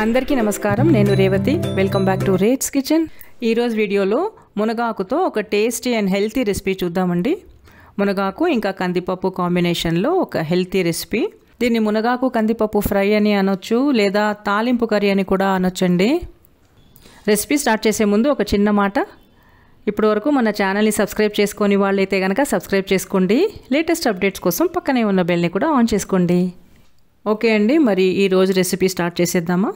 అందరికీ నమస్కారం నేను రేవతి వెల్కమ్ బ్యాక్ టు రేట్స్ కిచెన్ ఈరోజు వీడియోలో మునగాకుతో ఒక టేస్టీ అండ్ హెల్తీ రెసిపీ చూద్దామండి మునగాకు ఇంకా కందిపప్పు కాంబినేషన్లో ఒక హెల్తీ రెసిపీ దీన్ని మునగాకు కందిపప్పు ఫ్రై అని అనొచ్చు లేదా తాలింపు కర్రీ అని కూడా అనొచ్చండి రెసిపీ స్టార్ట్ చేసే ముందు ఒక చిన్న మాట ఇప్పటి వరకు మన ఛానల్ని సబ్స్క్రైబ్ చేసుకొని వాళ్ళైతే కనుక సబ్స్క్రైబ్ చేసుకోండి లేటెస్ట్ అప్డేట్స్ కోసం పక్కనే ఉన్న బెల్ని కూడా ఆన్ చేసుకోండి ఓకే అండి మరి ఈరోజు రెసిపీ స్టార్ట్ చేసేద్దామా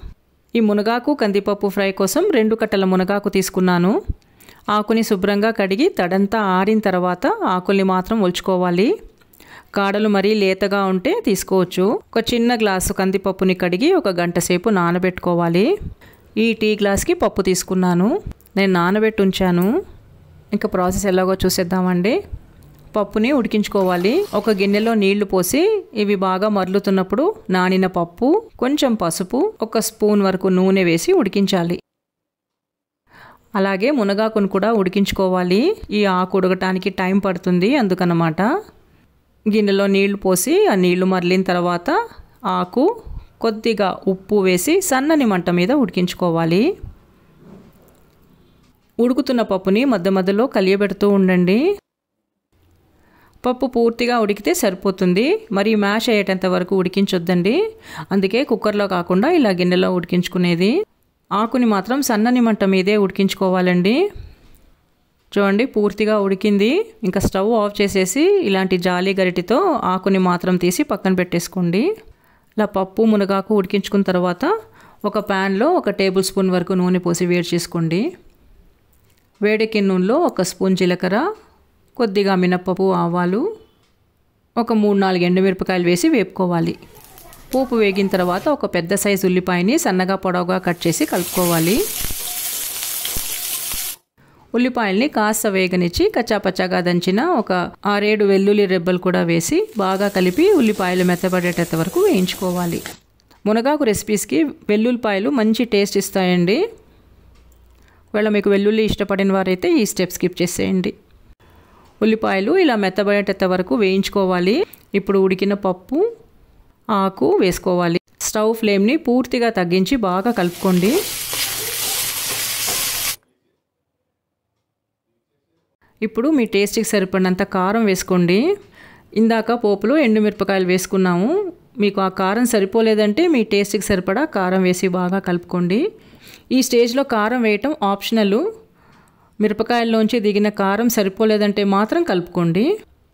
ఈ మునగాకు కందిపప్పు ఫ్రై కోసం రెండు కట్టల మునగాకు తీసుకున్నాను ఆకుని శుభ్రంగా కడిగి తడంతా ఆరిన తర్వాత ఆకుల్ని మాత్రం ఒలుచుకోవాలి కాడలు మరీ లేతగా ఉంటే తీసుకోవచ్చు ఒక చిన్న గ్లాసు కందిపప్పుని కడిగి ఒక గంట సేపు నానబెట్టుకోవాలి ఈ టీ గ్లాస్కి పప్పు తీసుకున్నాను నేను నానబెట్టి ఉంచాను ఇంకా ప్రాసెస్ ఎలాగో చూసేద్దామండి పప్పుని ఉడికించుకోవాలి ఒక గిన్నెలో నీళ్లు పోసి ఇవి బాగా మరులుతున్నప్పుడు నానిన పప్పు కొంచెం పసుపు ఒక స్పూన్ వరకు నూనె వేసి ఉడికించాలి అలాగే మునగాకును కూడా ఉడికించుకోవాలి ఈ ఆకు ఉడకటానికి టైం పడుతుంది అందుకనమాట గిన్నెలో నీళ్లు పోసి ఆ నీళ్లు మరలిన తర్వాత ఆకు కొద్దిగా ఉప్పు వేసి సన్నని మంట మీద ఉడికించుకోవాలి ఉడుకుతున్న పప్పుని మధ్య మధ్యలో కలియబెడుతూ ఉండండి పప్పు పూర్తిగా ఉడికితే సరిపోతుంది మరి మ్యాష్ అయ్యేటంత వరకు ఉడికించొద్దండి అందుకే కుక్కర్లో కాకుండా ఇలా గిన్నెలో ఉడికించుకునేది ఆకుని మాత్రం సన్నని మంట మీదే ఉడికించుకోవాలండి చూడండి పూర్తిగా ఉడికింది ఇంకా స్టవ్ ఆఫ్ చేసేసి ఇలాంటి జాలి గరిటితో ఆకుని మాత్రం తీసి పక్కన పెట్టేసుకోండి ఇలా పప్పు మునగాకు ఉడికించుకున్న తర్వాత ఒక ప్యాన్లో ఒక టేబుల్ స్పూన్ వరకు నూనె పోసి వేడి చేసుకోండి వేడెక్కిన నూనెలో ఒక స్పూన్ జీలకర్ర కొద్దిగా మినప్పప్పు ఆవాలు ఒక మూడు నాలుగు ఎండుమిరపకాయలు వేసి వేపుకోవాలి పోపు వేగిన తర్వాత ఒక పెద్ద సైజు ఉల్లిపాయని సన్నగా పొడవుగా కట్ చేసి కలుపుకోవాలి ఉల్లిపాయల్ని కాస్త వేగనిచ్చి కచ్చాపచ్చాగా దంచిన ఒక ఆరేడు వెల్లుల్లి రెబ్బలు కూడా వేసి బాగా కలిపి ఉల్లిపాయలు మెత్తబడేటంత వరకు వేయించుకోవాలి మునగాకు రెసిపీస్కి వెల్లుల్లిపాయలు మంచి టేస్ట్ ఇస్తాయండి ఒకవేళ మీకు వెల్లుల్లి ఇష్టపడిన వారైతే ఈ స్టెప్ స్కిప్ చేసేయండి ఉల్లిపాయలు ఇలా మెత్తబడేటంత వరకు వేయించుకోవాలి ఇప్పుడు ఉడికిన పప్పు ఆకు వేసుకోవాలి స్టవ్ ఫ్లేమ్ని పూర్తిగా తగ్గించి బాగా కలుపుకోండి ఇప్పుడు మీ టేస్ట్కి సరిపడినంత కారం వేసుకోండి ఇందాక పోపులో ఎండుమిరపకాయలు వేసుకున్నాము మీకు ఆ కారం సరిపోలేదంటే మీ టేస్ట్కి సరిపడా కారం వేసి బాగా కలుపుకోండి ఈ స్టేజ్లో కారం వేయటం ఆప్షనల్ మిరపకాయల్లోంచి దిగిన కారం సరిపోలేదంటే మాత్రం కలుపుకోండి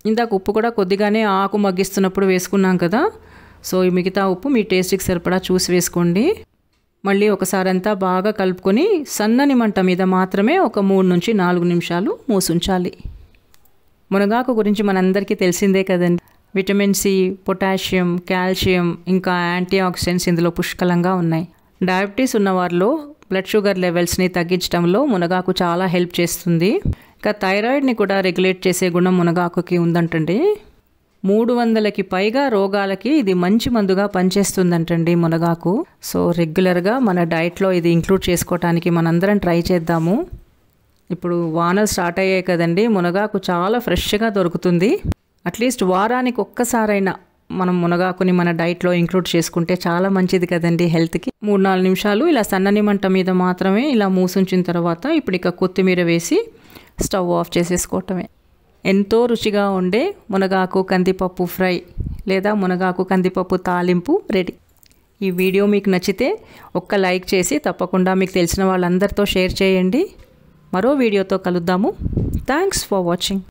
ఇందాక ఉప్పు కూడా కొద్దిగానే ఆకు మగ్గిస్తున్నప్పుడు వేసుకున్నాం కదా సో ఈ మిగతా ఉప్పు మీ టేస్ట్కి సరిపడా చూసి వేసుకోండి మళ్ళీ ఒకసారి అంతా బాగా కలుపుకొని సన్నని మంట మీద మాత్రమే ఒక మూడు నుంచి నాలుగు నిమిషాలు మూసుంచాలి మునగాకు గురించి మనందరికీ తెలిసిందే కదండి విటమిన్ సి పొటాషియం కాల్షియం ఇంకా యాంటీ ఆక్సిడెంట్స్ ఇందులో పుష్కలంగా ఉన్నాయి డయాబెటీస్ ఉన్నవారిలో బ్లడ్ షుగర్ లెవెల్స్ని తగ్గించడంలో మునగాకు చాలా హెల్ప్ చేస్తుంది ఇంకా థైరాయిడ్ని కూడా రెగ్యులేట్ చేసే గుణం మునగాకుకి ఉందంటండి మూడు వందలకి పైగా రోగాలకి ఇది మంచి మందుగా పనిచేస్తుందంటండి మునగాకు సో రెగ్యులర్గా మన డైట్లో ఇది ఇంక్లూడ్ చేసుకోవటానికి మనందరం ట్రై చేద్దాము ఇప్పుడు వానలు స్టార్ట్ అయ్యాయి కదండి మునగాకు చాలా ఫ్రెష్గా దొరుకుతుంది అట్లీస్ట్ వారానికి ఒక్కసారైనా మనం మునగాకుని మన డైట్లో ఇంక్లూడ్ చేసుకుంటే చాలా మంచిది కదండి హెల్త్కి మూడు నాలుగు నిమిషాలు ఇలా సన్నని మంట మీద మాత్రమే ఇలా మూసుంచిన తర్వాత ఇప్పుడు ఇక కొత్తిమీర వేసి స్టవ్ ఆఫ్ చేసేసుకోవటమే ఎంతో రుచిగా ఉండే మునగాకు కందిపప్పు ఫ్రై లేదా మునగాకు కందిపప్పు తాలింపు రెడీ ఈ వీడియో మీకు నచ్చితే ఒక్క లైక్ చేసి తప్పకుండా మీకు తెలిసిన వాళ్ళందరితో షేర్ చేయండి మరో వీడియోతో కలుద్దాము థ్యాంక్స్ ఫర్ వాచింగ్